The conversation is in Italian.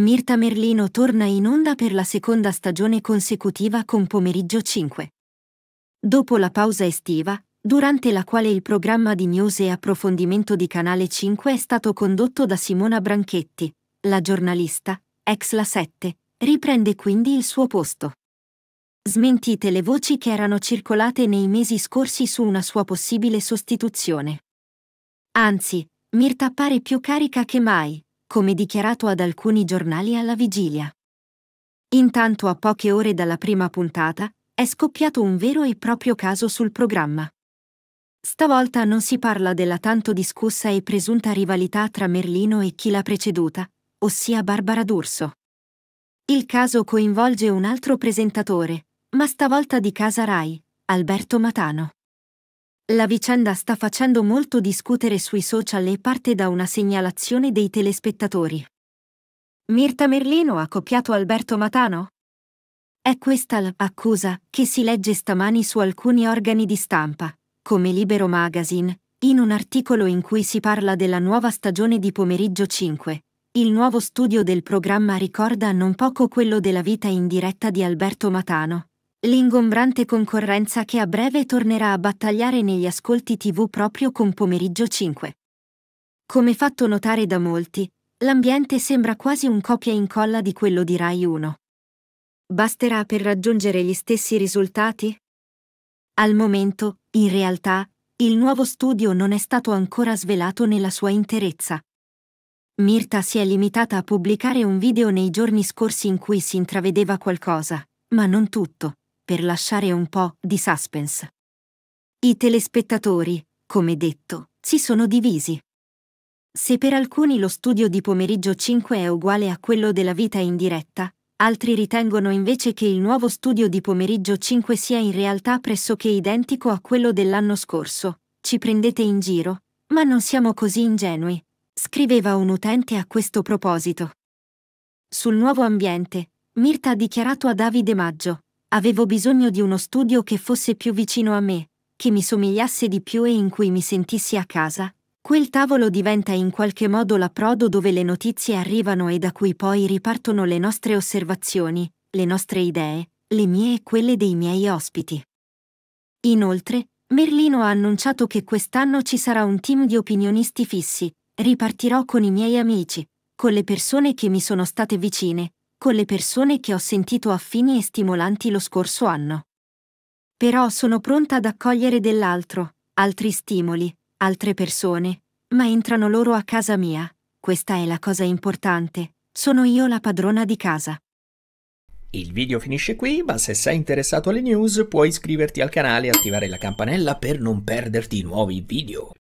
Mirta Merlino torna in onda per la seconda stagione consecutiva con Pomeriggio 5. Dopo la pausa estiva, durante la quale il programma di news e approfondimento di Canale 5 è stato condotto da Simona Branchetti, la giornalista, ex La 7, riprende quindi il suo posto. Smentite le voci che erano circolate nei mesi scorsi su una sua possibile sostituzione. Anzi, Mirta appare più carica che mai, come dichiarato ad alcuni giornali alla vigilia. Intanto a poche ore dalla prima puntata è scoppiato un vero e proprio caso sul programma. Stavolta non si parla della tanto discussa e presunta rivalità tra Merlino e chi l'ha preceduta, ossia Barbara D'Urso. Il caso coinvolge un altro presentatore, ma stavolta di casa Rai, Alberto Matano. La vicenda sta facendo molto discutere sui social e parte da una segnalazione dei telespettatori. Mirta Merlino ha copiato Alberto Matano? È questa l'accusa che si legge stamani su alcuni organi di stampa, come Libero Magazine, in un articolo in cui si parla della nuova stagione di Pomeriggio 5. Il nuovo studio del programma ricorda non poco quello della vita in diretta di Alberto Matano, L'ingombrante concorrenza che a breve tornerà a battagliare negli ascolti TV proprio con Pomeriggio 5. Come fatto notare da molti, l'ambiente sembra quasi un copia e incolla di quello di Rai 1. Basterà per raggiungere gli stessi risultati? Al momento, in realtà, il nuovo studio non è stato ancora svelato nella sua interezza. Mirta si è limitata a pubblicare un video nei giorni scorsi in cui si intravedeva qualcosa, ma non tutto per lasciare un po' di suspense. I telespettatori, come detto, si sono divisi. Se per alcuni lo studio di pomeriggio 5 è uguale a quello della vita in diretta, altri ritengono invece che il nuovo studio di pomeriggio 5 sia in realtà pressoché identico a quello dell'anno scorso. Ci prendete in giro, ma non siamo così ingenui, scriveva un utente a questo proposito. Sul nuovo ambiente, Mirta ha dichiarato a Davide Maggio, Avevo bisogno di uno studio che fosse più vicino a me, che mi somigliasse di più e in cui mi sentissi a casa. Quel tavolo diventa in qualche modo l'approdo dove le notizie arrivano e da cui poi ripartono le nostre osservazioni, le nostre idee, le mie e quelle dei miei ospiti. Inoltre, Merlino ha annunciato che quest'anno ci sarà un team di opinionisti fissi, ripartirò con i miei amici, con le persone che mi sono state vicine, con le persone che ho sentito affini e stimolanti lo scorso anno. Però sono pronta ad accogliere dell'altro, altri stimoli, altre persone, ma entrano loro a casa mia. Questa è la cosa importante, sono io la padrona di casa. Il video finisce qui, ma se sei interessato alle news puoi iscriverti al canale e attivare la campanella per non perderti nuovi video.